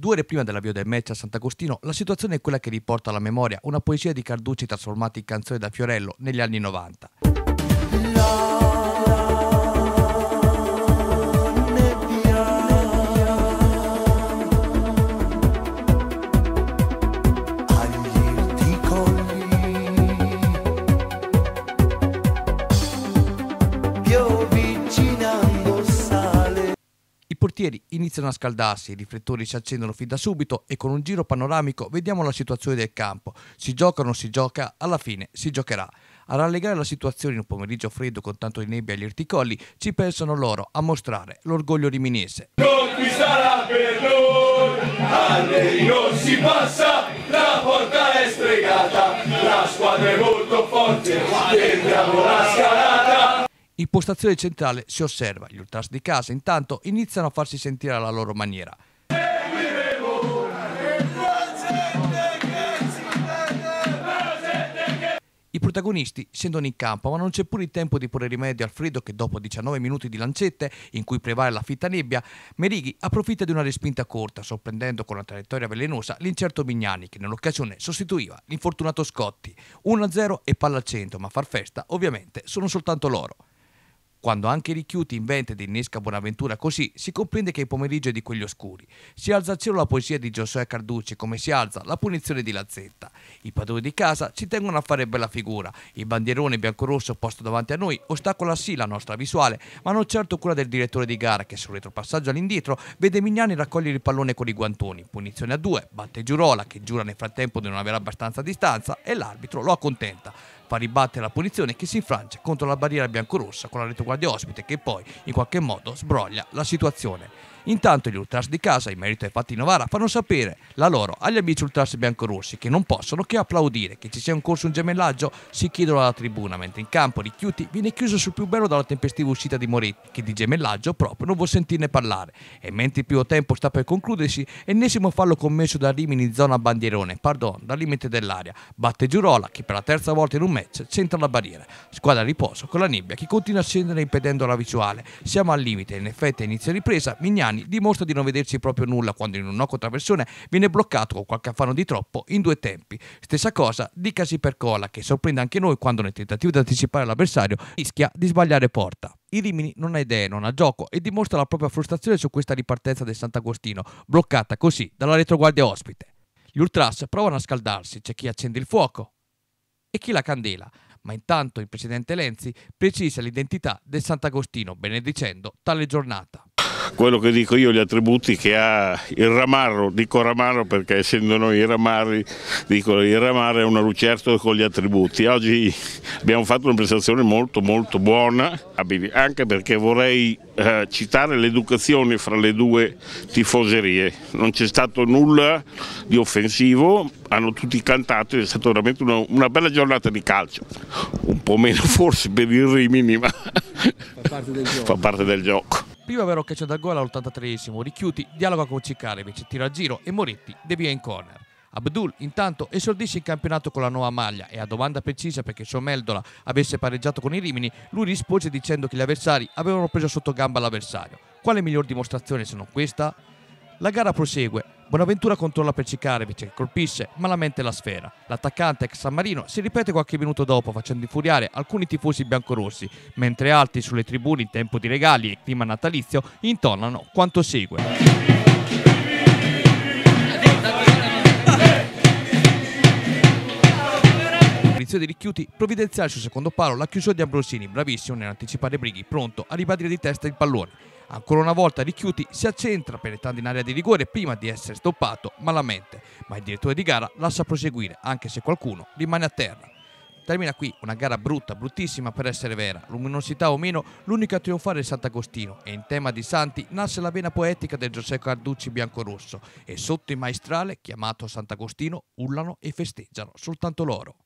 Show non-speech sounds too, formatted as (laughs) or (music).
Due ore prima dell'avvio del match a Sant'Agostino, la situazione è quella che riporta alla memoria una poesia di Carducci trasformata in canzone da Fiorello negli anni 90. portieri iniziano a scaldarsi, i riflettori si accendono fin da subito e con un giro panoramico vediamo la situazione del campo. Si gioca o non si gioca, alla fine si giocherà. A rallegare la situazione in un pomeriggio freddo con tanto di nebbia agli irticolli, ci pensano loro a mostrare l'orgoglio riminese. Non ci sarà per noi, a non si passa, la porta è stregata, la squadra è molto forte, tentiamo la in postazione centrale si osserva, gli ultras di casa intanto iniziano a farsi sentire alla loro maniera. I protagonisti scendono in campo, ma non c'è pure il tempo di porre rimedio al freddo che dopo 19 minuti di lancette, in cui prevale la fitta nebbia, Merighi approfitta di una respinta corta, sorprendendo con una traiettoria velenosa l'incerto Mignani, che nell'occasione sostituiva l'infortunato Scotti. 1-0 e palla al centro, ma a far festa ovviamente sono soltanto loro. Quando anche Ricchiuti inventa ed innesca Bonaventura così, si comprende che il pomeriggio è di quelli oscuri. Si alza al cielo la poesia di Giosuè Carducci come si alza la punizione di Lazzetta. I padroni di casa ci tengono a fare bella figura. Il bandierone bianco-rosso posto davanti a noi ostacola sì la nostra visuale, ma non certo quella del direttore di gara che sul retropassaggio all'indietro vede Mignani raccogliere il pallone con i guantoni. Punizione a due, batte Giurola che giura nel frattempo di non avere abbastanza distanza e l'arbitro lo accontenta fa ribattere la punizione che si infrange contro la barriera biancorossa con la retroguardia ospite che poi in qualche modo sbroglia la situazione. Intanto gli ultras di casa, in merito ai fatti Novara, fanno sapere la loro agli amici ultras biancorossi che non possono che applaudire che ci sia un corso un gemellaggio, si chiedono alla tribuna, mentre in campo di viene chiuso sul più bello dalla tempestiva uscita di Moretti, che di gemellaggio proprio non vuol sentirne parlare. E mentre il primo tempo sta per concludersi, ennesimo fallo commesso da Rimini in zona bandierone, pardon, dal limite dell'area, batte Giurola che per la terza volta in un match centra la barriera. Squadra a riposo con la nebbia che continua a scendere impedendo la visuale. Siamo al limite, in effetti inizio ripresa, Mignano anni dimostra di non vederci proprio nulla quando in un'occa traversione viene bloccato con qualche affanno di troppo in due tempi. Stessa cosa dicasi per Cola che sorprende anche noi quando nel tentativo di anticipare l'avversario rischia di sbagliare porta. Il Rimini non ha idee, non ha gioco e dimostra la propria frustrazione su questa ripartenza del Sant'Agostino, bloccata così dalla retroguardia ospite. Gli Ultras provano a scaldarsi, c'è chi accende il fuoco e chi la candela, ma intanto il presidente Lenzi precisa l'identità del Sant'Agostino benedicendo tale giornata quello che dico io, gli attributi che ha il ramarro, dico ramarro perché essendo noi i ramarri, dico il ramarro è una lucerto con gli attributi. Oggi abbiamo fatto una prestazione molto molto buona, anche perché vorrei eh, citare l'educazione fra le due tifoserie, non c'è stato nulla di offensivo, hanno tutti cantato, è stata veramente una, una bella giornata di calcio, un po' meno forse per il Rimini, ma fa parte del (laughs) gioco. Prima vero calcio da gol all'83esimo, Ricchiuti dialoga con Ciccarevic, tiro a giro e Moretti devia in corner. Abdul intanto esordisce in campionato con la nuova maglia e a domanda precisa perché Sommeldola avesse pareggiato con i Rimini, lui rispose dicendo che gli avversari avevano preso sotto gamba l'avversario. Quale miglior dimostrazione se non questa? La gara prosegue, Bonaventura controlla per Cicarevic che colpisce malamente la sfera. L'attaccante ex San Marino si ripete qualche minuto dopo facendo infuriare alcuni tifosi biancorossi, mentre altri sulle tribune in tempo di regali e clima natalizio intonano quanto segue. disposizione di Ricchiuti, sul secondo palo la chiusura di Ambrosini, bravissimo nell'anticipare Brighi, pronto a ribadire di testa il pallone. Ancora una volta Ricchiuti si accentra penetrando in area di rigore prima di essere stoppato malamente, ma il direttore di gara lascia proseguire anche se qualcuno rimane a terra. Termina qui una gara brutta, bruttissima per essere vera, luminosità o meno, l'unica a trionfare è Sant'Agostino e in tema di santi nasce la vena poetica del Giuseppe Carducci biancorosso e sotto il maestrale, chiamato Sant'Agostino, urlano e festeggiano soltanto loro.